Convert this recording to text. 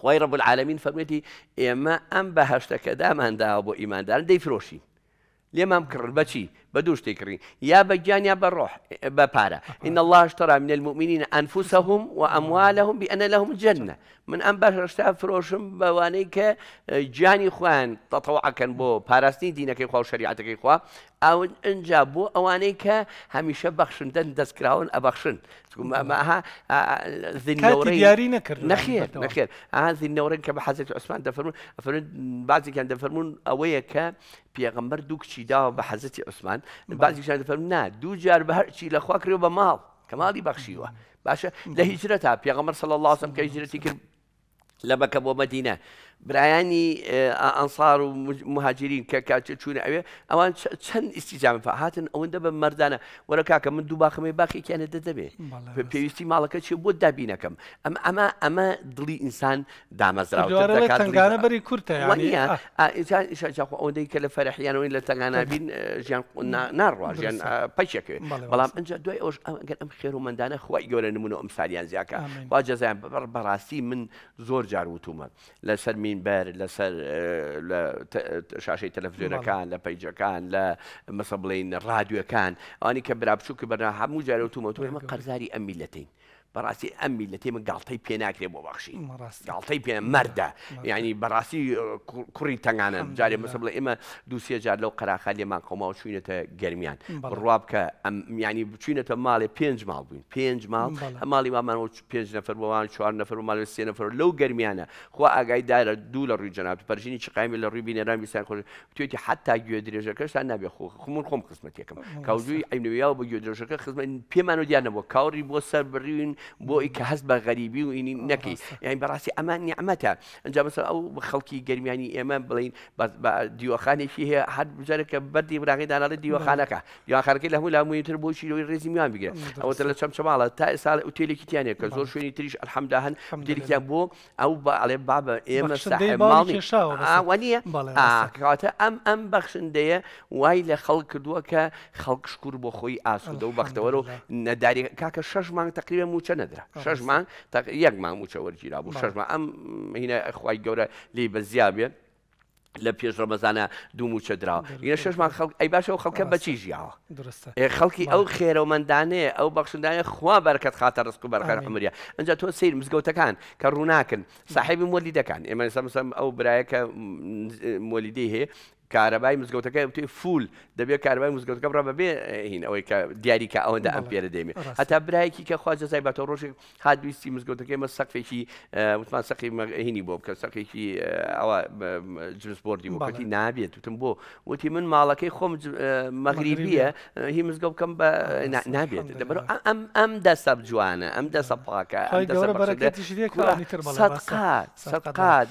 خوای رب العالمین به هشت کدام بە هەشتەکە بو ایمان دارن دی فروشی کرد بەچی بە بچی بدوش تکری یا بجان یا بەڕۆح بە پارە الله اشترى من المؤمنین انفسهم و اموالهم بان لهم جنه من ام به هشت فروشم بوانی که جانی خوان تەتەوعکەن بۆ پاراستنی که خواه و که خواه ئاون ئەجا بۆ ئەوانەی کە هەمیشە بەخشندن دەستکراون ئەبەخشن دیاری نەکرد نەخێر نەخێر ئازینەوەرن کە بە حەزێت عوسمان دەفرمون ئەفرن بازیکیان دەفرمونون ئەوەیە کە پێغەمبەر دوو کچی داوە بە حەزەتی عوسمان بازیشان دەفرم نا دوو جار بە هەرچی لەخوا کرێ بە ماڵ کەماڵی بەخشیوە باشە لە هیجرە تا پێغەمەر سەڵ اللهسم کە هیجرەتی کرد لە بەکە برایانی ئەنسار و مهاجرین کە کاتێ چوونە ئەوێ ئەوان چەند ئیسیجاام هاتن ئەوەندە بە مردانە وەرە کاکە من دوو باخەمەی باخێکیانە دەدەبێ پێویستی ماڵەکە چی بۆ دابینەکەم ئەم ئەمە ئەمە دڵی ئینسان دامەزراوەگانە بەری کورتیانخوا ئەوەندەی کە لە فەرحیانەوەی لە تەنگانابین ژیان ناڕوا ژیان پچەکەوێت بەڵام ئەجا دوای ئەوش ئەگەر ئەم خێرومەندانە خخوای گەورە نمونە ئەم ساریان زیاکە وا جەزایان بەڕاستی من زۆر جار وتومە لەسەر می مین بەر تلفزيون كان تەلەڤزیۆنەکان لە پەیجەکان لە مەسە بڵین ڕادیوەکان ئەوانی کە برابچووکە بەنا هەموو جارەوتومەتو ئێمە قەرزاری ئەمیلەتین بەڕاستی ئەمی لە تێمە گاڵتەی پێ ناکرێ بۆ بەخشی گاڵتەی پێ مەردە یعنی بەڕاستی کوڕی تەنگانە جارێ مەسب لە ئێمە دووسێ جار لەو قەراخە لێمان قۆماوە چوینەتە گەرمیان ڕواب کە ینی بچینەتە ماڵێ پێنج ماڵ بووین پێنج ماڵ ماڵی مامانەوە پێنج نەفر بۆوان چوار نەفر و ماڵ سێ نەفر لەو گەرمیانە خوا ئاگای دارە دوو لە ڕووی جناب پەرژینی چقامی لە ڕووی بینێران ویسان خۆ توێتی حتا گوێ درێژەکەشتان نابێ خۆ خمون خۆم خزمەتێکم کاوجوی ئەینویاو بە گوێ درێژەکە خزمەت پێمان و دیانەوە کاوری بۆ سەر بڕیوین بۆ ئەی کە هەست آه، يعني بە غەریبی و ئینی نەکەی یعنی بەڕاستی ئەمان نیعممەتە ئەجا مثل ئەو خەڵکی گەرمیانی يعني ئێمە بڵین دیوەخانێکی هەیە هەر بجارێکە بەردی براغیداناڵی دیوەخانەکە نعم. دیوەخانەکە لە هەوو لاموویتر بۆ شیرۆی ڕێزی میوان او تلا شم شم على تا ئێستا ئوتێلێکی تیانێک کە نعم. زۆر شوێنی تریش ئەلحەمدا هەن دیلیان بۆ ئەو ئەڵێ بابە ئێمە ساحێماڵیوانە آه، ئەم آه، ئەم بەخشندەیە وای لە خەڵ کردووە کە خەڵک شکور بۆ خۆی ئاسوودە و بەختەوەرە و نەداری کاکە شەش مانگ تقريبا موچ چە نەدرا آه، شەژمان تا یەک ماموچە وەرگیرا بوو شەژمان ئەم هینە خخوای گەورە لی بەزیابێ لە پێش ڕەمەزانە دوو چدراوە یە ششمان خەڵک ئەی باشە و خەڵکە بەچی ژیاوە خەڵکی ئەو خێرەمەندانێ ئەو بەخشدانە خوا بەرکەت خاتە ڕسک و بەرخەر ئەمرە ئەجا تۆ سیر مزگەوتەکان کە ڕووناکن ساحبی مۆلی دەکەن ئێمە سەمسم ئەو برایەکە مۆلیدی هەیە کارەبای مزگەوتەکە وتی فول دەبێت کاربای مزگەوتەکە ڕە بەبێ هین ئەوەی کە دیاریکە ئەوەندا ئەمپێرە دەمێ هەتا برایەکی کە خوازە زای بەتە ڕۆژێک هادویستی مزگەوتەکەی مە سەقفێکی وتمان سەقی هینی بۆ بکە سەقێکی ئەوە جسپۆردی وکەتی نابێت وتم بۆ وتی من ماڵەکەی خۆم مەغریبیە هی مزگە بکەم بە ام دەبەر ئەم ئەم دەسە جوانە ئەم دەسە ام ده دەسە آه. صدقات صدقات